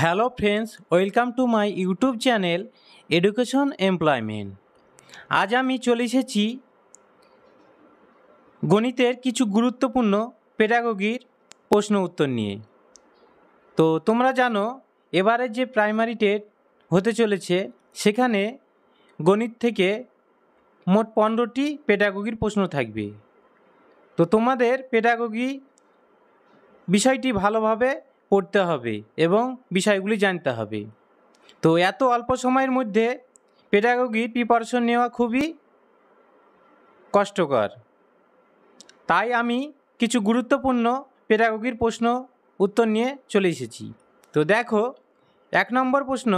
hello friends welcome to my YouTube channel education employment আজ আমি চলে এসেছি গণিতের কিছু গুরুত্বপূর্ণ পেডাগোগির প্রশ্ন উত্তর নিয়ে তো তোমরা জানো এবারের যে প্রাইমারি টেট হতে চলেছে সেখানে গণিত থেকে মোট পনেরোটি পেডাগোগির প্রশ্ন থাকবে তো তোমাদের পেডাগোগি বিষয়টি ভালোভাবে পড়তে হবে এবং বিষয়গুলি জানতে হবে তো এত অল্প সময়ের মধ্যে পেডাগোগির প্রিপারেশন নেওয়া খুবই কষ্টকর তাই আমি কিছু গুরুত্বপূর্ণ পেডাগোগির প্রশ্ন উত্তর নিয়ে চলে এসেছি তো দেখো এক নম্বর প্রশ্ন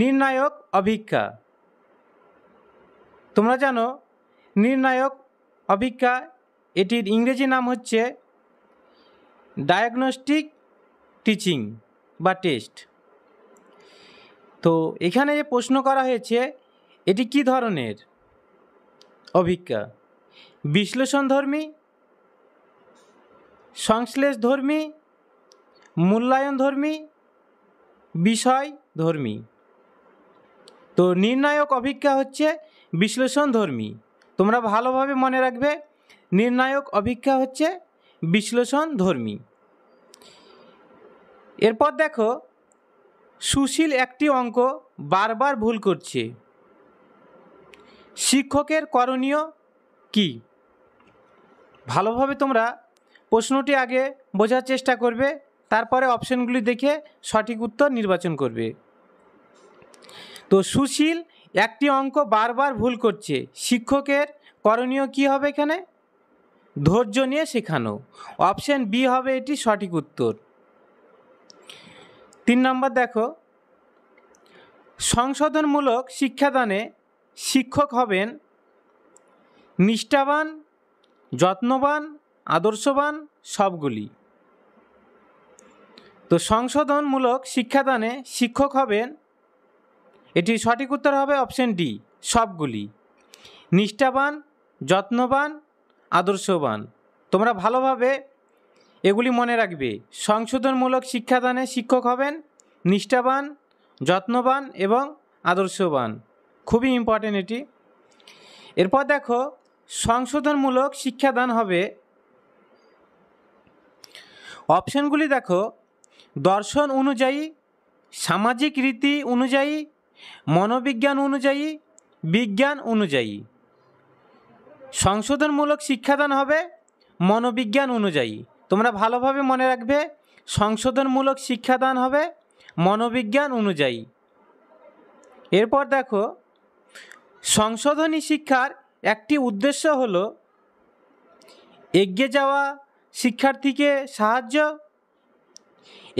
নির্ণায়ক অভিজ্ঞা তোমরা জানো নির্ণায়ক অভিজ্ঞা এটির ইংরেজি নাম হচ্ছে ডায়াগনস্টিক টিচিং বা টেস্ট তো এখানে যে প্রশ্ন করা হয়েছে এটি কি ধরনের অভিজ্ঞা বিশ্লেষণধর্মী সংশ্লেষধর্মী মূল্যায়নধর্মী বিষয়ধর্মী তো নির্ণায়ক অভিজ্ঞা হচ্ছে বিশ্লেষণধর্মী তোমরা ভালোভাবে মনে রাখবে নির্ণায়ক অভিজ্ঞা হচ্ছে বিশ্লেষণ ধর্মী এরপর দেখো সুশীল একটি অঙ্ক বারবার ভুল করছে শিক্ষকের করণীয় কি ভালোভাবে তোমরা প্রশ্নটি আগে বোঝার চেষ্টা করবে তারপরে অপশনগুলি দেখে সঠিক উত্তর নির্বাচন করবে তো সুশীল একটি অঙ্ক বারবার ভুল করছে শিক্ষকের করণীয় কি হবে এখানে ধৈর্য নিয়ে শেখানো অপশান বি হবে এটি সঠিক উত্তর তিন নম্বর দেখো সংশোধনমূলক শিক্ষাদানে শিক্ষক হবেন নিষ্ঠাবান যত্নবান আদর্শবান সবগুলি তো সংশোধনমূলক শিক্ষাদানে শিক্ষক হবেন এটি সঠিক উত্তর হবে অপশন ডি সবগুলি নিষ্ঠাবান যত্নবান আদর্শবান তোমরা ভালোভাবে এগুলি মনে রাখবে সংশোধনমূলক শিক্ষাদানে শিক্ষক হবেন নিষ্ঠাবান যত্নবান এবং আদর্শবান খুবই ইম্পর্টেন্ট এটি এরপর দেখো সংশোধনমূলক শিক্ষাদান হবে অপশনগুলি দেখো দর্শন অনুযায়ী সামাজিক রীতি অনুযায়ী মনোবিজ্ঞান অনুযায়ী বিজ্ঞান অনুযায়ী সংশোধনমূলক শিক্ষাদান হবে মনোবিজ্ঞান অনুযায়ী তোমরা ভালোভাবে মনে রাখবে সংশোধনমূলক শিক্ষাদান হবে মনোবিজ্ঞান অনুযায়ী এরপর দেখো সংশোধনী শিক্ষার একটি উদ্দেশ্য হল এগিয়ে যাওয়া শিক্ষার্থীকে সাহায্য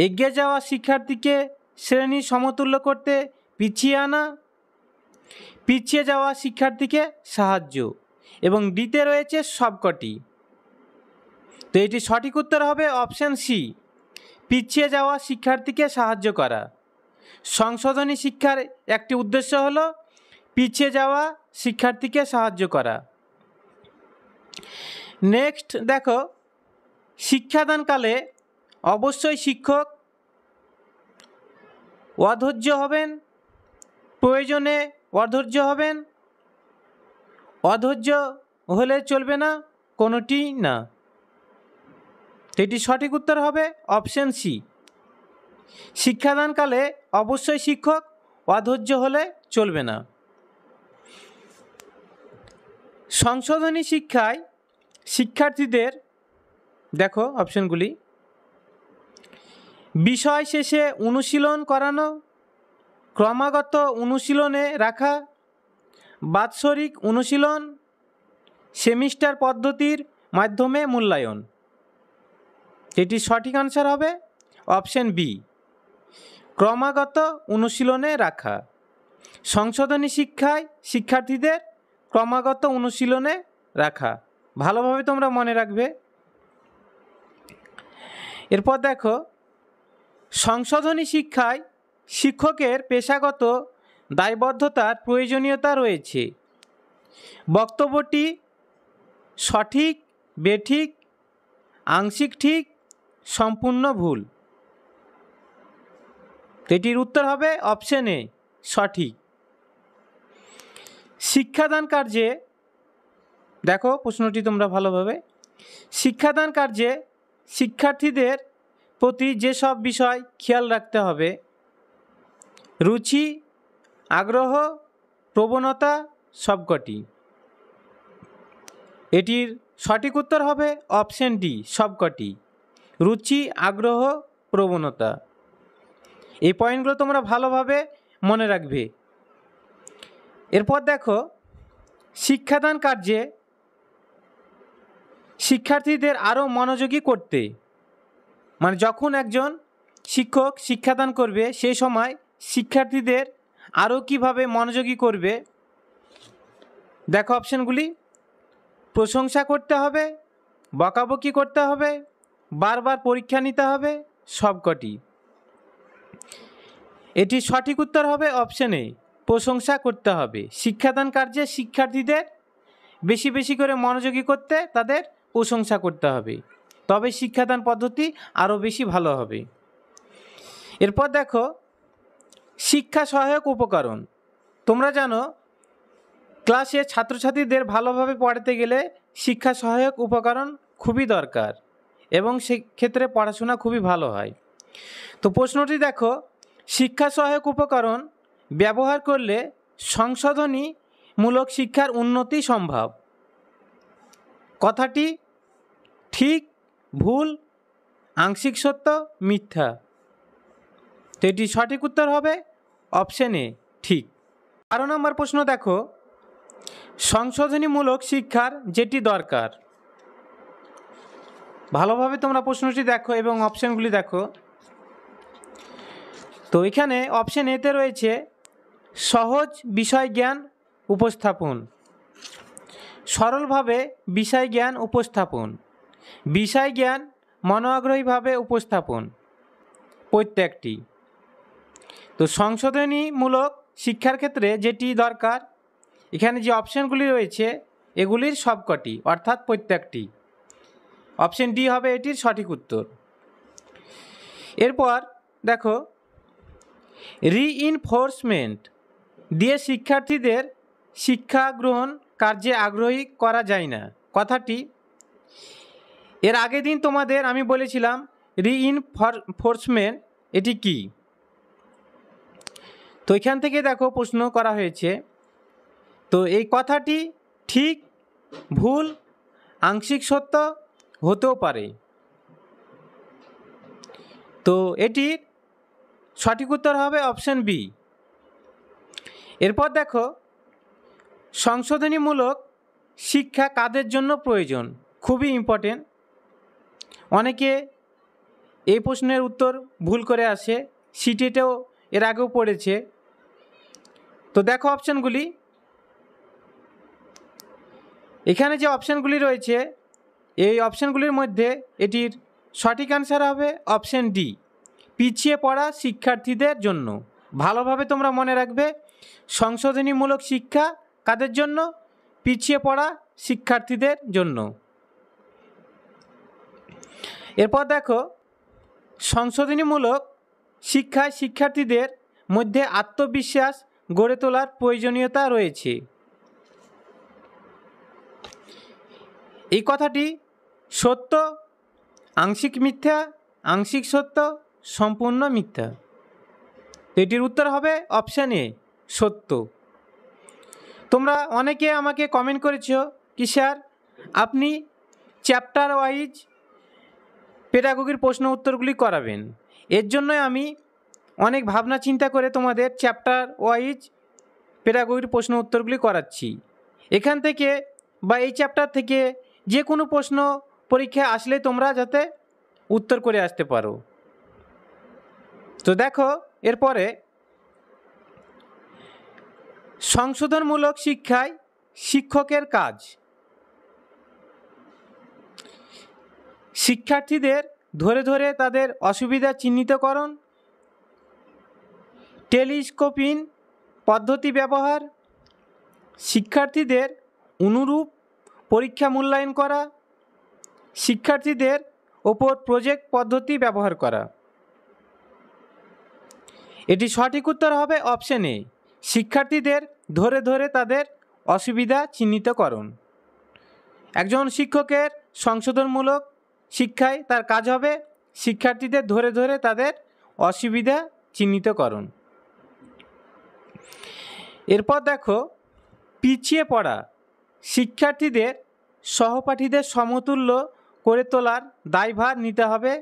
এগিয়ে যাওয়া শিক্ষার্থীকে শ্রেণী সমতুল্য করতে পিছিয়ে আনা পিছিয়ে যাওয়া শিক্ষার্থীকে সাহায্য এবং ডিতে রয়েছে সবকটি তো এটি সঠিক উত্তর হবে অপশান সি পিছিয়ে যাওয়া শিক্ষার্থীকে সাহায্য করা সংশোধনী শিক্ষার একটি উদ্দেশ্য হল পিছিয়ে যাওয়া শিক্ষার্থীকে সাহায্য করা নেক্সট দেখো শিক্ষাদানকালে অবশ্যই শিক্ষক অধৈর্য হবেন প্রয়োজনে অধৈর্য হবেন অধৈর্য হলে চলবে না কোনোটি না এটি সঠিক উত্তর হবে অপশন সি শিক্ষাদানকালে অবশ্যই শিক্ষক অধৈর্য হলে চলবে না সংশোধনী শিক্ষায় শিক্ষার্থীদের দেখো অপশনগুলি বিষয় শেষে অনুশীলন করানো ক্রমাগত অনুশীলনে রাখা বাৎসরিক অনুশীলন সেমিস্টার পদ্ধতির মাধ্যমে মূল্যায়ন এটি সঠিক আনসার হবে অপশন বি ক্রমাগত অনুশীলনে রাখা সংশোধনী শিক্ষায় শিক্ষার্থীদের ক্রমাগত অনুশীলনে রাখা ভালোভাবে তোমরা মনে রাখবে এরপর দেখো সংশোধনী শিক্ষায় শিক্ষকের পেশাগত দায়বদ্ধতার প্রয়োজনীয়তা রয়েছে বক্তব্যটি সঠিক বেঠিক আংশিক ঠিক সম্পূর্ণ ভুল এটির উত্তর হবে অপশন এ সঠিক শিক্ষাদান কার্যে দেখো প্রশ্নটি তোমরা ভালোভাবে শিক্ষাদান কার্যে শিক্ষার্থীদের প্রতি যেসব বিষয় খেয়াল রাখতে হবে রুচি আগ্রহ প্রবণতা সবকটি এটির সঠিক উত্তর হবে অপশন ডি সবকটি রুচি আগ্রহ প্রবণতা এই পয়েন্টগুলো তোমরা ভালোভাবে মনে রাখবে এরপর দেখো শিক্ষাদান কার্যে শিক্ষার্থীদের আরও মনোযোগী করতে মানে যখন একজন শিক্ষক শিক্ষাদান করবে সেই সময় শিক্ষার্থীদের আরও কিভাবে মনোযোগী করবে দেখো অপশানগুলি প্রশংসা করতে হবে বকাবকি করতে হবে বারবার পরীক্ষা নিতে হবে সবকটি এটি সঠিক উত্তর হবে অপশানে প্রশংসা করতে হবে শিক্ষাদান কার্যে শিক্ষার্থীদের বেশি বেশি করে মনোযোগী করতে তাদের প্রশংসা করতে হবে তবে শিক্ষাদান পদ্ধতি আরও বেশি ভালো হবে এরপর দেখো শিক্ষা সহায়ক উপকরণ তোমরা জানো ক্লাসে ছাত্রছাত্রীদের ভালোভাবে পড়াতে গেলে শিক্ষা সহায়ক উপকরণ খুবই দরকার এবং সেক্ষেত্রে পড়াশোনা খুবই ভালো হয় তো প্রশ্নটি দেখো শিক্ষা সহায়ক উপকরণ ব্যবহার করলে সংশোধনী মূলক শিক্ষার উন্নতি সম্ভব কথাটি ঠিক ভুল আংশিক সত্য মিথ্যা তো এটি সঠিক উত্তর হবে অপশান এ ঠিক বারো নম্বর প্রশ্ন দেখো সংশোধনীমূলক শিক্ষার যেটি দরকার ভালোভাবে তোমরা প্রশ্নটি দেখো এবং অপশানগুলি দেখো তো এখানে অপশান এতে রয়েছে সহজ বিষয় জ্ঞান উপস্থাপন সরলভাবে বিষয় জ্ঞান উপস্থাপন বিষয় জ্ঞান মনোগ্রহীভাবে উপস্থাপন প্রত্যেকটি তো সংশোধনীমূলক শিক্ষার ক্ষেত্রে যেটি দরকার এখানে যে অপশানগুলি রয়েছে এগুলির সবকটি অর্থাৎ প্রত্যেকটি অপশান ডি হবে এটির সঠিক উত্তর এরপর দেখো রিইনফোর্সমেন্ট দিয়ে শিক্ষার্থীদের শিক্ষা গ্রহণ কার্যে আগ্রহী করা যায় না কথাটি এর আগের দিন তোমাদের আমি বলেছিলাম রিইনফোর্সমেন্ট এটি কী তো এখান থেকে দেখো প্রশ্ন করা হয়েছে তো এই কথাটি ঠিক ভুল আংশিক সত্য হতেও পারে তো এটির সঠিক উত্তর হবে অপশান বি এরপর দেখো সংশোধনীমূলক শিক্ষা কাদের জন্য প্রয়োজন খুবই ইম্পর্টেন্ট অনেকে এই প্রশ্নের উত্তর ভুল করে আসে সিটিতেও এর আগেও পড়েছে তো দেখো অপশানগুলি এখানে যে অপশানগুলি রয়েছে এই অপশানগুলির মধ্যে এটির সঠিক অ্যান্সার হবে অপশান ডি পিছিয়ে পড়া শিক্ষার্থীদের জন্য ভালোভাবে তোমরা মনে রাখবে সংশোধনীমূলক শিক্ষা কাদের জন্য পিছিয়ে পড়া শিক্ষার্থীদের জন্য এরপর দেখো সংশোধনীমূলক শিক্ষায় শিক্ষার্থীদের মধ্যে আত্মবিশ্বাস গড়ে তোলার প্রয়োজনীয়তা রয়েছে এই কথাটি সত্য আংশিক মিথ্যা আংশিক সত্য সম্পূর্ণ মিথ্যা এটির উত্তর হবে অপশান এ সত্য তোমরা অনেকে আমাকে কমেন্ট করেছ কি স্যার আপনি চ্যাপ্টার ওয়াইজ পেডাগোগির প্রশ্ন উত্তরগুলি করাবেন এর জন্যই আমি অনেক ভাবনা চিন্তা করে তোমাদের চ্যাপ্টার ওয়াইজ পেডাগোগির প্রশ্ন উত্তরগুলি করাচ্ছি এখান থেকে বা এই চ্যাপ্টার থেকে যে কোনো প্রশ্ন পরীক্ষায় আসলে তোমরা যাতে উত্তর করে আসতে পারো তো দেখো এরপরে সংশোধনমূলক শিক্ষায় শিক্ষকের কাজ শিক্ষার্থীদের ধরে ধরে তাদের অসুবিধা চিহ্নিতকরণ টেলিস্কোপিন পদ্ধতি ব্যবহার শিক্ষার্থীদের অনুরূপ পরীক্ষা মূল্যায়ন করা শিক্ষার্থীদের ওপর প্রজেক্ট পদ্ধতি ব্যবহার করা এটি সঠিক উত্তর হবে অপশন এ শিক্ষার্থীদের ধরে ধরে তাদের অসুবিধা চিহ্নিতকরণ একজন শিক্ষকের সংশোধনমূলক শিক্ষায় তার কাজ হবে শিক্ষার্থীদের ধরে ধরে তাদের অসুবিধা চিহ্নিত করুন এরপর দেখো পিছিয়ে পড়া শিক্ষার্থীদের সহপাঠীদের সমতুল্য করে তোলার দায়ভার নিতে হবে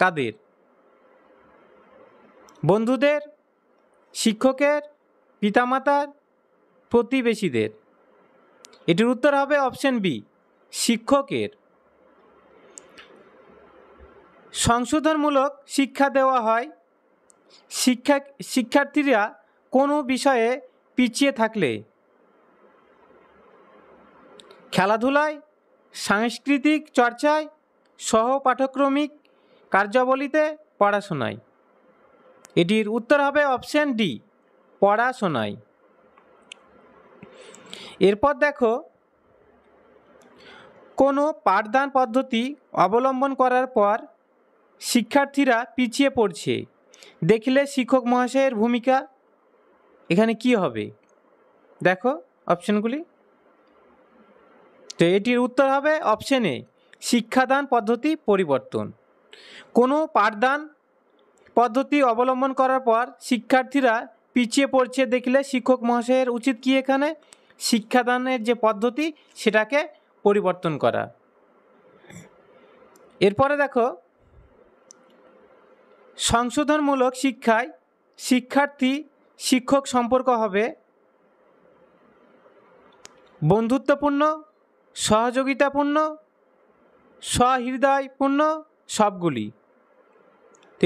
কাদের বন্ধুদের শিক্ষকের পিতামাতার প্রতিবেশীদের এটির উত্তর হবে অপশন বি শিক্ষকের সংশোধনমূলক শিক্ষা দেওয়া হয় শিক্ষা শিক্ষার্থীরা কোনো বিষয়ে পিছিয়ে থাকলে খেলাধুলায় সাংস্কৃতিক চর্চায় সহ পাঠক্রমিক কার্যাবলীতে পড়াশোনায় এটির উত্তর হবে অপশান ডি পড়াশোনায় এরপর দেখো কোনো পাঠদান পদ্ধতি অবলম্বন করার পর শিক্ষার্থীরা পিছিয়ে পড়ছে দেখলে শিক্ষক মহাশয়ের ভূমিকা এখানে কি হবে দেখো অপশানগুলি তো এটির উত্তর হবে অপশানে শিক্ষাদান পদ্ধতি পরিবর্তন কোনো পাঠদান পদ্ধতি অবলম্বন করার পর শিক্ষার্থীরা পিছিয়ে পড়ছে দেখলে শিক্ষক মহাশয়ের উচিত কি এখানে শিক্ষাদানের যে পদ্ধতি সেটাকে পরিবর্তন করা এরপরে দেখো সংশোধনমূলক শিক্ষায় শিক্ষার্থী শিক্ষক সম্পর্ক হবে বন্ধুত্বপূর্ণ সহযোগিতাপূর্ণ সহৃদয়পূর্ণ সবগুলি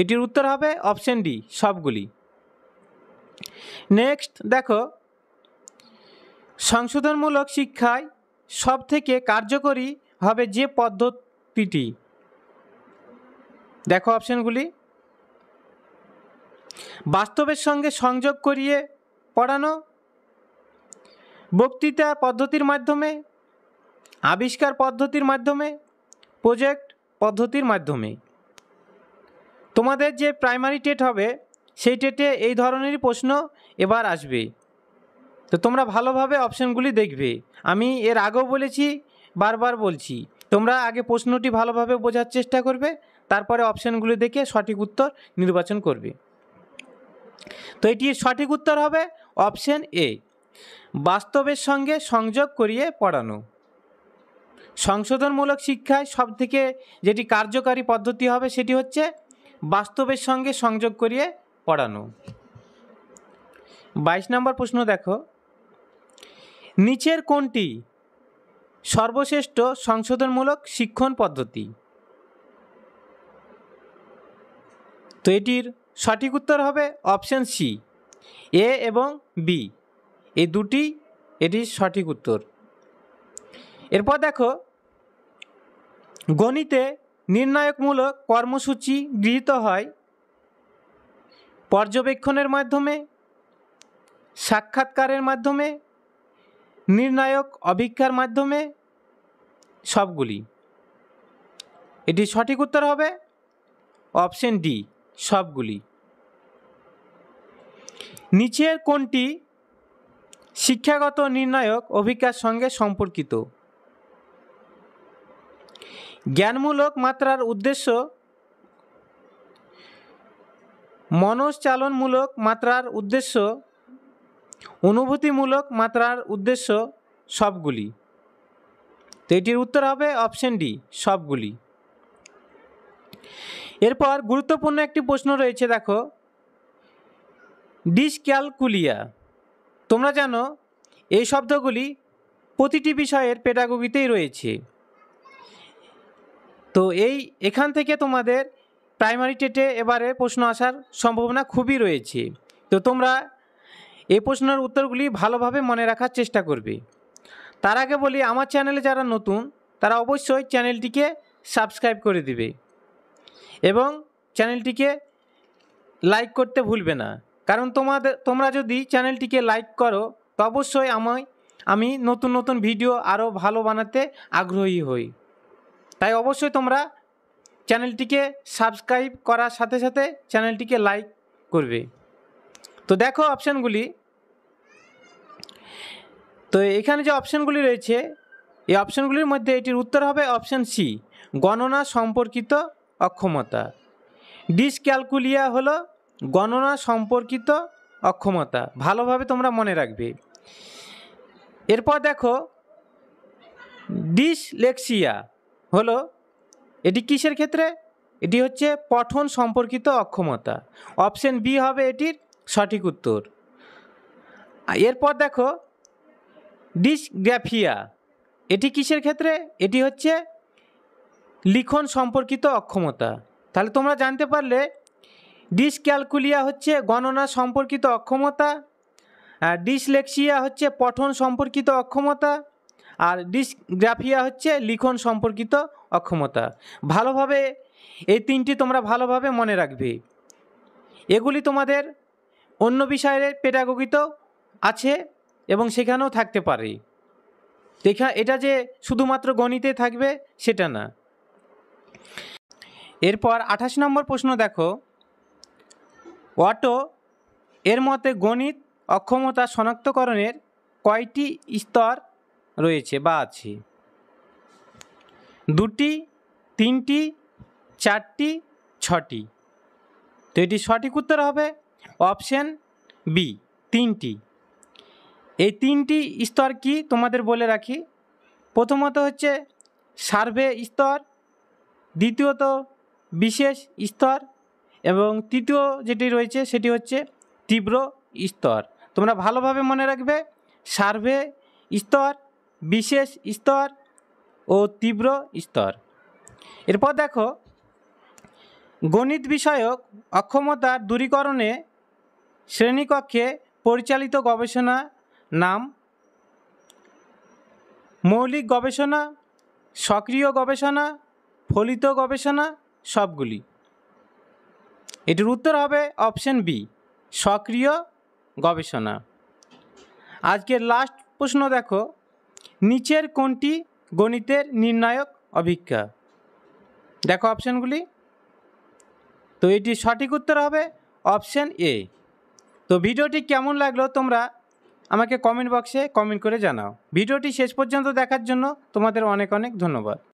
এটির উত্তর হবে অপশন ডি সবগুলি নেক্সট দেখো সংশোধনমূলক শিক্ষায় সব থেকে কার্যকরী হবে যে পদ্ধতিটি দেখো অপশনগুলি বাস্তবের সঙ্গে সংযোগ করিয়ে পড়ানো বক্তৃতা পদ্ধতির মাধ্যমে আবিষ্কার পদ্ধতির মাধ্যমে প্রজেক্ট পদ্ধতির মাধ্যমে তোমাদের যে প্রাইমারি টেট হবে সেই টেটে এই ধরনেরই প্রশ্ন এবার আসবে তো তোমরা ভালোভাবে অপশানগুলি দেখবে আমি এর আগেও বলেছি বারবার বলছি তোমরা আগে প্রশ্নটি ভালোভাবে বোঝার চেষ্টা করবে তারপরে অপশানগুলি দেখে সঠিক উত্তর নির্বাচন করবে তো এটির সঠিক উত্তর হবে অপশন এ বাস্তবের সঙ্গে সংযোগ করিয়ে পড়ানো সংশোধনমূলক শিক্ষায় সবথেকে যেটি কার্যকারী পদ্ধতি হবে সেটি হচ্ছে বাস্তবের সঙ্গে সংযোগ করিয়ে পড়ানো বাইশ নম্বর প্রশ্ন দেখো নিচের কোনটি সর্বশ্রেষ্ঠ সংশোধনমূলক শিক্ষণ পদ্ধতি তো এটির সঠিক উত্তর হবে অপশান সি এ এবং বি এই দুটি এটি সঠিক উত্তর এরপর দেখো গণিতে নির্ণায়কমূলক কর্মসূচি গৃহীত হয় পর্যবেক্ষণের মাধ্যমে সাক্ষাৎকারের মাধ্যমে নির্ণায়ক অভিজ্ঞার মাধ্যমে সবগুলি এটি সঠিক উত্তর হবে অপশন ডি সবগুলি নিচের কোনটি শিক্ষাগত নির্ণায়ক অভিজ্ঞার সঙ্গে সম্পর্কিত জ্ঞানমূলক মাত্রার উদ্দেশ্য মনশ্চালনমূলক মাত্রার উদ্দেশ্য অনুভূতিমূলক মাত্রার উদ্দেশ্য সবগুলি তো এটির উত্তর হবে অপশন ডি সবগুলি এরপর গুরুত্বপূর্ণ একটি প্রশ্ন রয়েছে দেখো ডিসক্যালকুলিয়া তোমরা জানো এই শব্দগুলি প্রতিটি বিষয়ের পেডাগোগিতেই রয়েছে তো এই এখান থেকে তোমাদের প্রাইমারি টেটে এবারে প্রশ্ন আসার সম্ভাবনা খুবই রয়েছে তো তোমরা এই প্রশ্নের উত্তরগুলি ভালোভাবে মনে রাখার চেষ্টা করবে তার আগে বলি আমার চ্যানেলে যারা নতুন তারা অবশ্যই চ্যানেলটিকে সাবস্ক্রাইব করে দিবে এবং চ্যানেলটিকে লাইক করতে ভুলবে না কারণ তোমাদের তোমরা যদি চ্যানেলটিকে লাইক করো তো অবশ্যই আমায় আমি নতুন নতুন ভিডিও আরও ভালো বানাতে আগ্রহী হই তাই অবশ্যই তোমরা চ্যানেলটিকে সাবস্ক্রাইব করার সাথে সাথে চ্যানেলটিকে লাইক করবে তো দেখো অপশানগুলি তো এখানে যে অপশানগুলি রয়েছে এই অপশানগুলির মধ্যে এটির উত্তর হবে অপশান সি গণনা সম্পর্কিত অক্ষমতা ডিসক্যালকুলিয়া হলো গণনা সম্পর্কিত অক্ষমতা ভালোভাবে তোমরা মনে রাখবে এরপর দেখো ডিসলেক্সিয়া হলো এটি কিসের ক্ষেত্রে এটি হচ্ছে পঠন সম্পর্কিত অক্ষমতা অপশন বি হবে এটির সঠিক উত্তর এরপর দেখো ডিসগ্রাফিয়া এটি কিসের ক্ষেত্রে এটি হচ্ছে লিখন সম্পর্কিত অক্ষমতা তাহলে তোমরা জানতে পারলে ডিসক্যালকুলিয়া হচ্ছে গণনা সম্পর্কিত অক্ষমতা আর ডিসলেক্সিয়া হচ্ছে পঠন সম্পর্কিত অক্ষমতা আর ডিসগ্রাফিয়া হচ্ছে লিখন সম্পর্কিত অক্ষমতা ভালোভাবে এই তিনটি তোমরা ভালোভাবে মনে রাখবে এগুলি তোমাদের অন্য বিষয়ের পেটাগগিতেও আছে এবং সেখানেও থাকতে পারে দেখা এটা যে শুধুমাত্র গণিতে থাকবে সেটা না এরপর আঠাশ নম্বর প্রশ্ন দেখো অটো এর মতে গণিত অক্ষমতা শনাক্তকরণের কয়টি স্তর রয়েছে বা আছে দুটি তিনটি চারটি ছটি তো এটি সঠিক উত্তর হবে অপশন বি তিনটি এই তিনটি স্তর কি তোমাদের বলে রাখি প্রথমত হচ্ছে সার্ভে স্তর দ্বিতীয়ত বিশেষ স্তর এবং তৃতীয় যেটি রয়েছে সেটি হচ্ছে তীব্র স্তর তোমরা ভালোভাবে মনে রাখবে সার্ভে স্তর বিশেষ স্তর ও তীব্র স্তর এরপর দেখো গণিত বিষয়ক অক্ষমতার দূরীকরণে শ্রেণীকক্ষে পরিচালিত গবেষণা নাম মৌলিক গবেষণা সক্রিয় গবেষণা ফলিত গবেষণা সবগুলি এটির উত্তর হবে অপশন বি সক্রিয় গবেষণা আজকের লাস্ট প্রশ্ন দেখো নিচের কোনটি গণিতের নির্ণায়ক অভিজ্ঞা দেখো অপশানগুলি তো এটি সঠিক উত্তর হবে অপশান এ তো ভিডিওটি কেমন লাগলো তোমরা আমাকে কমেন্ট বক্সে কমেন্ট করে জানাও ভিডিওটি শেষ পর্যন্ত দেখার জন্য তোমাদের অনেক অনেক ধন্যবাদ